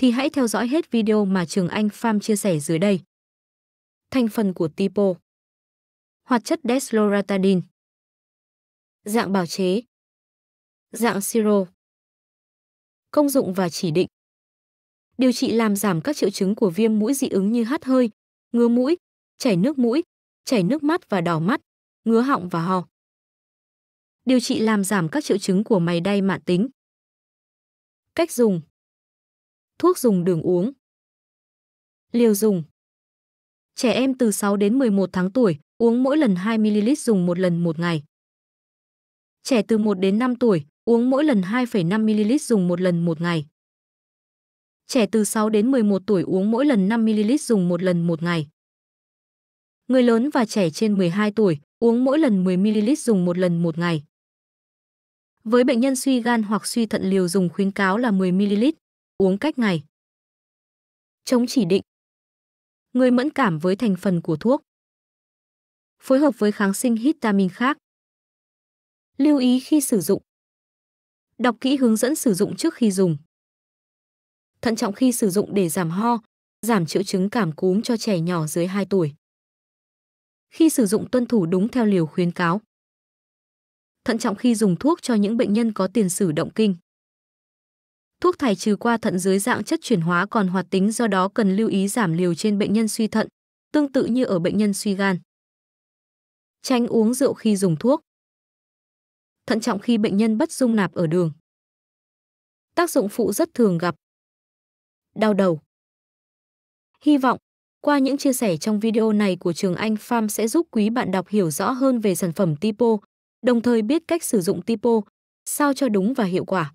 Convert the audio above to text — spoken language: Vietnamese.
thì hãy theo dõi hết video mà Trường Anh Farm chia sẻ dưới đây. Thành phần của Tipo Hoạt chất Desloratadine Dạng bào chế Dạng siro Công dụng và chỉ định Điều trị làm giảm các triệu chứng của viêm mũi dị ứng như hắt hơi, ngứa mũi, chảy nước mũi, chảy nước mắt và đỏ mắt, ngứa họng và ho. Điều trị làm giảm các triệu chứng của mày đay mạn tính. Cách dùng thuốc dùng đường uống. Liều dùng Trẻ em từ 6 đến 11 tháng tuổi, uống mỗi lần 2ml dùng một lần một ngày. Trẻ từ 1 đến 5 tuổi, uống mỗi lần 2,5ml dùng một lần một ngày. Trẻ từ 6 đến 11 tuổi uống mỗi lần 5ml dùng một lần một ngày. Người lớn và trẻ trên 12 tuổi uống mỗi lần 10ml dùng một lần một ngày. Với bệnh nhân suy gan hoặc suy thận liều dùng khuyến cáo là 10ml, uống cách ngày. Chống chỉ định. Người mẫn cảm với thành phần của thuốc. Phối hợp với kháng sinh hitamin khác. Lưu ý khi sử dụng. Đọc kỹ hướng dẫn sử dụng trước khi dùng. Thận trọng khi sử dụng để giảm ho, giảm triệu chứng cảm cúm cho trẻ nhỏ dưới 2 tuổi. Khi sử dụng tuân thủ đúng theo liều khuyến cáo. Thận trọng khi dùng thuốc cho những bệnh nhân có tiền sử động kinh. Thuốc thải trừ qua thận dưới dạng chất chuyển hóa còn hoạt tính do đó cần lưu ý giảm liều trên bệnh nhân suy thận, tương tự như ở bệnh nhân suy gan. Tránh uống rượu khi dùng thuốc. Thận trọng khi bệnh nhân bất dung nạp ở đường. Tác dụng phụ rất thường gặp. Đau đầu. Hy vọng qua những chia sẻ trong video này của Trường Anh Farm sẽ giúp quý bạn đọc hiểu rõ hơn về sản phẩm Tipo, đồng thời biết cách sử dụng Tipo, sao cho đúng và hiệu quả.